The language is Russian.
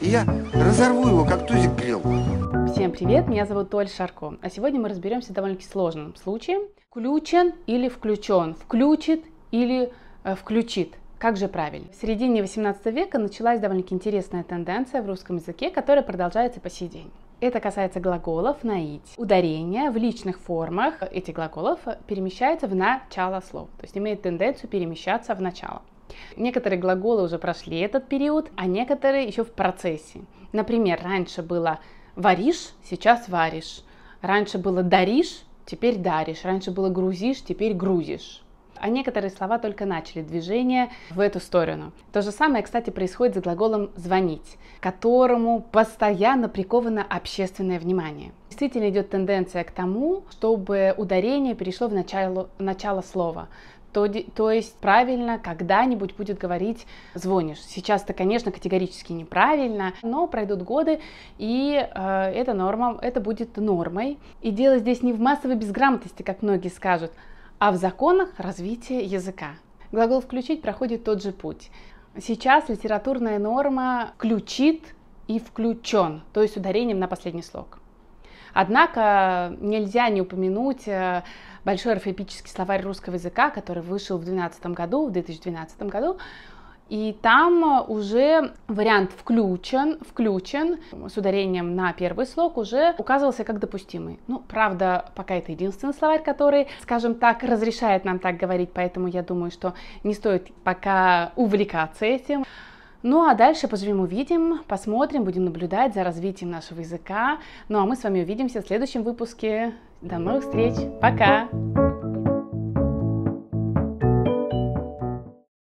и я разорву его, как тузик грелку. Всем привет, меня зовут Толь Шарко, а сегодня мы разберемся с довольно-таки сложным случаем. Включен или включен, включит или э, включит. Как же правильно? В середине 18 века началась довольно-таки интересная тенденция в русском языке, которая продолжается по сей день. Это касается глаголов «наить». Ударение в личных формах этих глаголов перемещается в начало слов, то есть имеет тенденцию перемещаться в начало. Некоторые глаголы уже прошли этот период, а некоторые еще в процессе. Например, раньше было варишь, сейчас варишь. Раньше было даришь, теперь даришь. Раньше было грузишь, теперь грузишь а некоторые слова только начали движение в эту сторону. То же самое, кстати, происходит с глаголом «звонить», которому постоянно приковано общественное внимание. Действительно идет тенденция к тому, чтобы ударение перешло в начало, начало слова. То, то есть правильно когда-нибудь будет говорить «звонишь». Сейчас это, конечно, категорически неправильно, но пройдут годы, и э, эта норма, это будет нормой. И дело здесь не в массовой безграмотности, как многие скажут, а в законах развития языка. Глагол «включить» проходит тот же путь. Сейчас литературная норма «включит» и «включен», то есть ударением на последний слог. Однако нельзя не упомянуть э, большой орфоэпический словарь русского языка, который вышел в 2012 году, в 2012 году, и там э, уже вариант включен, включен с ударением на первый слог уже указывался как допустимый. Ну, правда, пока это единственный словарь, который, скажем так, разрешает нам так говорить, поэтому я думаю, что не стоит пока увлекаться этим. Ну а дальше поживем, увидим, посмотрим, будем наблюдать за развитием нашего языка. Ну а мы с вами увидимся в следующем выпуске. До новых встреч. Пока!